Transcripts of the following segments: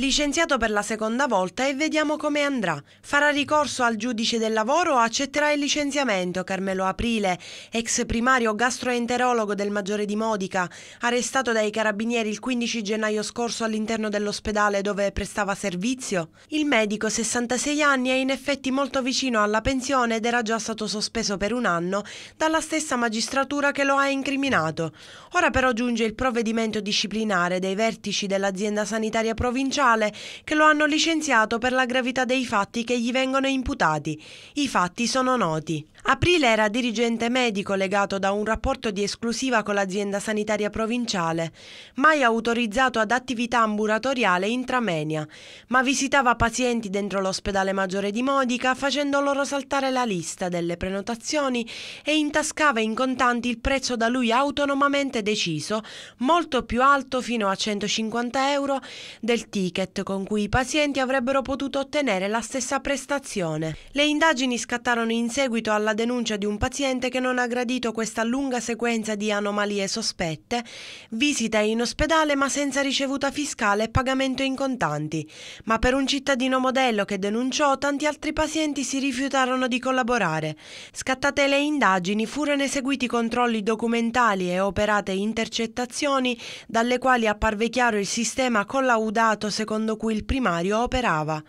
Licenziato per la seconda volta e vediamo come andrà. Farà ricorso al giudice del lavoro o accetterà il licenziamento Carmelo Aprile, ex primario gastroenterologo del Maggiore di Modica, arrestato dai carabinieri il 15 gennaio scorso all'interno dell'ospedale dove prestava servizio? Il medico, 66 anni, è in effetti molto vicino alla pensione ed era già stato sospeso per un anno dalla stessa magistratura che lo ha incriminato. Ora però giunge il provvedimento disciplinare dei vertici dell'azienda sanitaria provinciale Provinciale che lo hanno licenziato per la gravità dei fatti che gli vengono imputati. I fatti sono noti. Aprile era dirigente medico legato da un rapporto di esclusiva con l'azienda sanitaria provinciale, mai autorizzato ad attività ambulatoriale intramenia, ma visitava pazienti dentro l'ospedale maggiore di Modica facendo loro saltare la lista delle prenotazioni e intascava in contanti il prezzo da lui autonomamente deciso, molto più alto fino a 150 euro, del ticket ticket con cui i pazienti avrebbero potuto ottenere la stessa prestazione. Le indagini scattarono in seguito alla denuncia di un paziente che non ha gradito questa lunga sequenza di anomalie sospette, visita in ospedale ma senza ricevuta fiscale e pagamento in contanti. Ma per un cittadino modello che denunciò, tanti altri pazienti si rifiutarono di collaborare. Scattate le indagini, furono eseguiti controlli documentali e operate intercettazioni dalle quali apparve chiaro il sistema collaudato secondo cui il primario operava.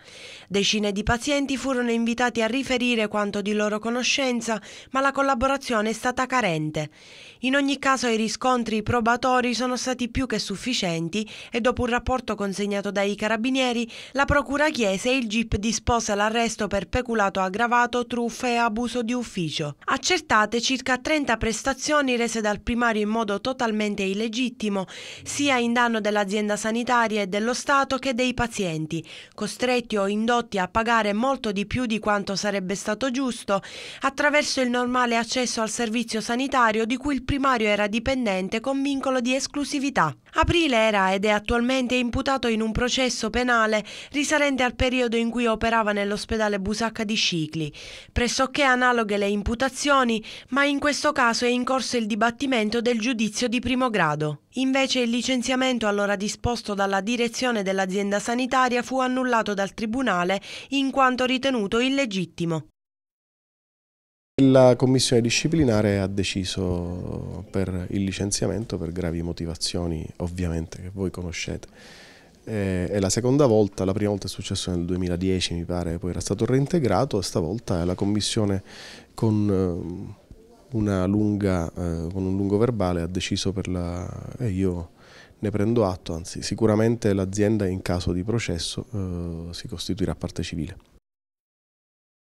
Decine di pazienti furono invitati a riferire quanto di loro conoscenza, ma la collaborazione è stata carente. In ogni caso i riscontri probatori sono stati più che sufficienti e dopo un rapporto consegnato dai carabinieri, la procura chiese e il GIP dispose l'arresto per peculato aggravato, truffe e abuso di ufficio. Accertate circa 30 prestazioni rese dal primario in modo totalmente illegittimo, sia in danno dell'azienda sanitaria e dello Stato che dei pazienti, costretti o indotti a pagare molto di più di quanto sarebbe stato giusto attraverso il normale accesso al servizio sanitario di cui il primario era dipendente con vincolo di esclusività. Aprile era ed è attualmente imputato in un processo penale risalente al periodo in cui operava nell'ospedale Busacca di Scicli, pressoché analoghe le imputazioni, ma in questo caso è in corso il dibattimento del giudizio di primo grado. Invece il licenziamento allora disposto dalla direzione dell'azienda sanitaria fu annullato dal Tribunale in quanto ritenuto illegittimo. La commissione disciplinare ha deciso per il licenziamento per gravi motivazioni ovviamente che voi conoscete. Eh, è la seconda volta, la prima volta è successo nel 2010 mi pare, poi era stato reintegrato, e stavolta è la commissione con eh, lunga, eh, con un lungo verbale ha deciso per la... e eh, io ne prendo atto, anzi sicuramente l'azienda in caso di processo eh, si costituirà parte civile.